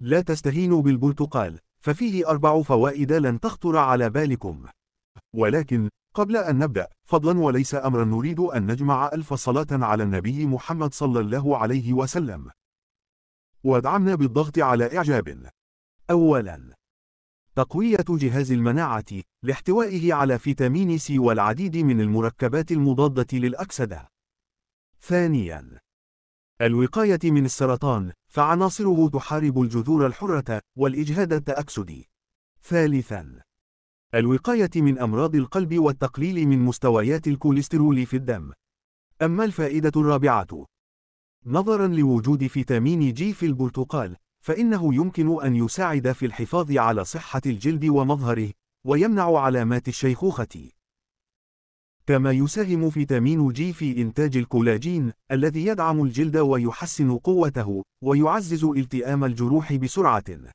لا تستهينوا بالبرتقال، ففيه أربع فوائد لن تخطر على بالكم. ولكن، قبل أن نبدأ، فضلا وليس أمرا نريد أن نجمع ألف صلاة على النبي محمد صلى الله عليه وسلم. وادعمنا بالضغط على إعجاب. أولا تقوية جهاز المناعة لاحتوائه على فيتامين سي والعديد من المركبات المضادة للأكسدة. ثانياً الوقاية من السرطان، فعناصره تحارب الجذور الحرة والإجهاد التأكسدي. ثالثاً: الوقاية من أمراض القلب والتقليل من مستويات الكوليسترول في الدم. أما الفائدة الرابعة: نظراً لوجود فيتامين جي في البرتقال، فإنه يمكن أن يساعد في الحفاظ على صحة الجلد ومظهره، ويمنع علامات الشيخوخة. كما يساهم فيتامين جي في إنتاج الكولاجين، الذي يدعم الجلد ويحسن قوته، ويعزز التئام الجروح بسرعة.